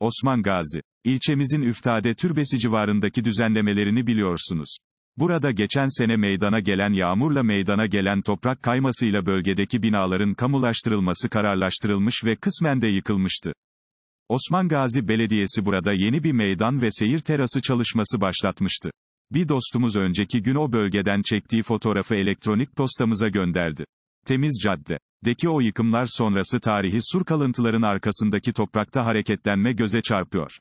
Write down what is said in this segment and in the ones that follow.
Osman Gazi. İlçemizin Üftade Türbesi civarındaki düzenlemelerini biliyorsunuz. Burada geçen sene meydana gelen yağmurla meydana gelen toprak kaymasıyla bölgedeki binaların kamulaştırılması kararlaştırılmış ve kısmen de yıkılmıştı. Osman Gazi Belediyesi burada yeni bir meydan ve seyir terası çalışması başlatmıştı. Bir dostumuz önceki gün o bölgeden çektiği fotoğrafı elektronik postamıza gönderdi. Temiz cadde deki o yıkımlar sonrası tarihi sur kalıntıların arkasındaki toprakta hareketlenme göze çarpıyor.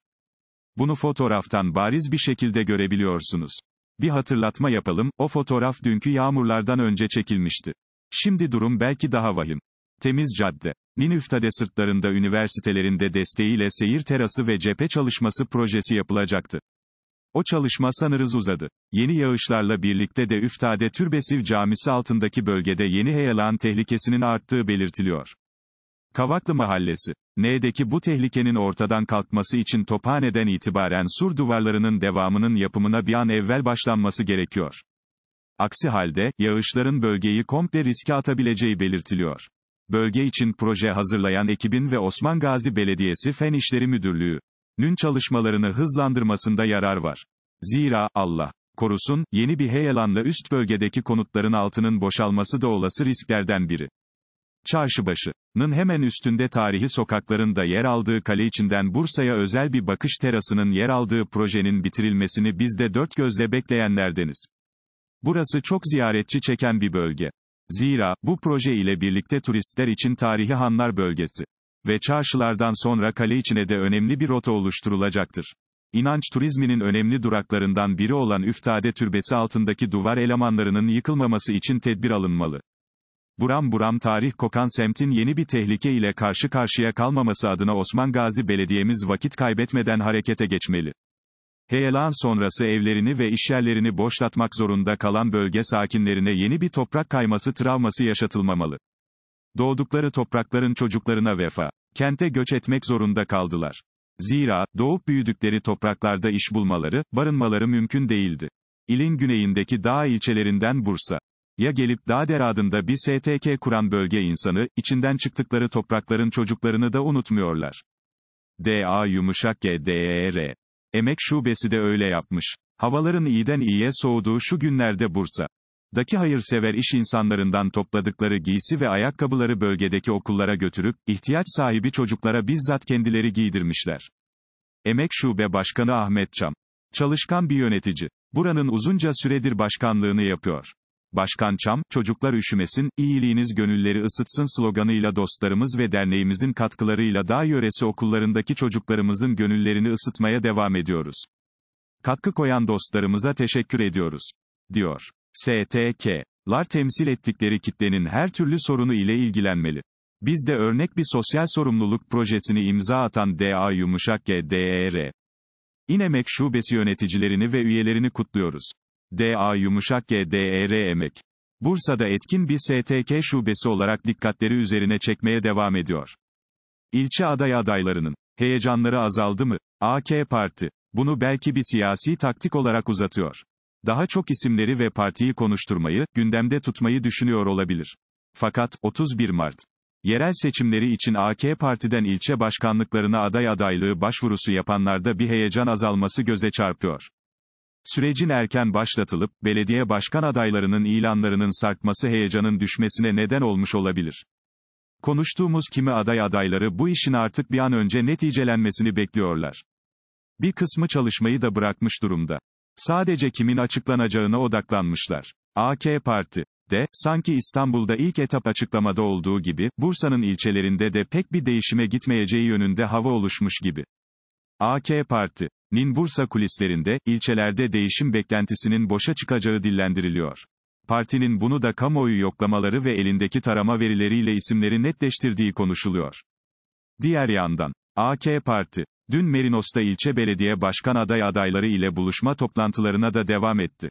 Bunu fotoğraftan bariz bir şekilde görebiliyorsunuz. Bir hatırlatma yapalım, o fotoğraf dünkü yağmurlardan önce çekilmişti. Şimdi durum belki daha vahim. Temiz Cadde. Ninüftade sırtlarında üniversitelerinde desteğiyle seyir terası ve cephe çalışması projesi yapılacaktı. O çalışma sanırız uzadı. Yeni yağışlarla birlikte de Üftade Türbesiv Camisi altındaki bölgede yeni heyelan tehlikesinin arttığı belirtiliyor. Kavaklı Mahallesi. N'deki bu tehlikenin ortadan kalkması için Tophane'den itibaren sur duvarlarının devamının yapımına bir an evvel başlanması gerekiyor. Aksi halde, yağışların bölgeyi komple riske atabileceği belirtiliyor. Bölge için proje hazırlayan ekibin ve Osman Gazi Belediyesi Fen İşleri Müdürlüğü, nün çalışmalarını hızlandırmasında yarar var. Zira, Allah, korusun, yeni bir heyelanla üst bölgedeki konutların altının boşalması da olası risklerden biri. Çarşıbaşı'nın hemen üstünde tarihi sokaklarında yer aldığı kale içinden Bursa'ya özel bir bakış terasının yer aldığı projenin bitirilmesini biz de dört gözle bekleyenlerdeniz. Burası çok ziyaretçi çeken bir bölge. Zira, bu proje ile birlikte turistler için tarihi hanlar bölgesi ve çarşılardan sonra kale içine de önemli bir rota oluşturulacaktır. İnanç turizminin önemli duraklarından biri olan Üftade Türbesi altındaki duvar elemanlarının yıkılmaması için tedbir alınmalı. Buram buram tarih kokan semtin yeni bir tehlike ile karşı karşıya kalmaması adına Osman Gazi Belediyemiz vakit kaybetmeden harekete geçmeli. Heyelan sonrası evlerini ve işyerlerini boşlatmak zorunda kalan bölge sakinlerine yeni bir toprak kayması travması yaşatılmamalı. Doğdukları toprakların çocuklarına vefa. Kente göç etmek zorunda kaldılar. Zira, doğup büyüdükleri topraklarda iş bulmaları, barınmaları mümkün değildi. İlin güneyindeki dağ ilçelerinden Bursa. Ya gelip dağ deradında bir STK kuran bölge insanı, içinden çıktıkları toprakların çocuklarını da unutmuyorlar. D.A. yumuşak G. D.E.R. Emek şubesi de öyle yapmış. Havaların iyiden iyiye soğuduğu şu günlerde Bursa. Daki hayırsever iş insanlarından topladıkları giysi ve ayakkabıları bölgedeki okullara götürüp, ihtiyaç sahibi çocuklara bizzat kendileri giydirmişler. Emek Şube Başkanı Ahmet Çam. Çalışkan bir yönetici. Buranın uzunca süredir başkanlığını yapıyor. Başkan Çam, çocuklar üşümesin, iyiliğiniz gönülleri ısıtsın sloganıyla dostlarımız ve derneğimizin katkılarıyla daha yöresi okullarındaki çocuklarımızın gönüllerini ısıtmaya devam ediyoruz. Katkı koyan dostlarımıza teşekkür ediyoruz, diyor. STK'lar temsil ettikleri kitlenin her türlü sorunu ile ilgilenmeli. Biz de örnek bir sosyal sorumluluk projesini imza atan DA Yumuşak G DER. İnemek Şubesi yöneticilerini ve üyelerini kutluyoruz. DA Yumuşak G DER Emek. Bursa'da etkin bir STK şubesi olarak dikkatleri üzerine çekmeye devam ediyor. İlçe aday adaylarının heyecanları azaldı mı? AK Parti bunu belki bir siyasi taktik olarak uzatıyor. Daha çok isimleri ve partiyi konuşturmayı, gündemde tutmayı düşünüyor olabilir. Fakat, 31 Mart. Yerel seçimleri için AK Parti'den ilçe başkanlıklarına aday adaylığı başvurusu yapanlarda bir heyecan azalması göze çarpıyor. Sürecin erken başlatılıp, belediye başkan adaylarının ilanlarının sarkması heyecanın düşmesine neden olmuş olabilir. Konuştuğumuz kimi aday adayları bu işin artık bir an önce neticelenmesini bekliyorlar. Bir kısmı çalışmayı da bırakmış durumda. Sadece kimin açıklanacağına odaklanmışlar. AK Parti de, sanki İstanbul'da ilk etap açıklamada olduğu gibi, Bursa'nın ilçelerinde de pek bir değişime gitmeyeceği yönünde hava oluşmuş gibi. AK Parti, Nin Bursa kulislerinde, ilçelerde değişim beklentisinin boşa çıkacağı dillendiriliyor. Partinin bunu da kamuoyu yoklamaları ve elindeki tarama verileriyle isimleri netleştirdiği konuşuluyor. Diğer yandan, AK Parti, dün Merinos'ta ilçe belediye başkan aday adayları ile buluşma toplantılarına da devam etti.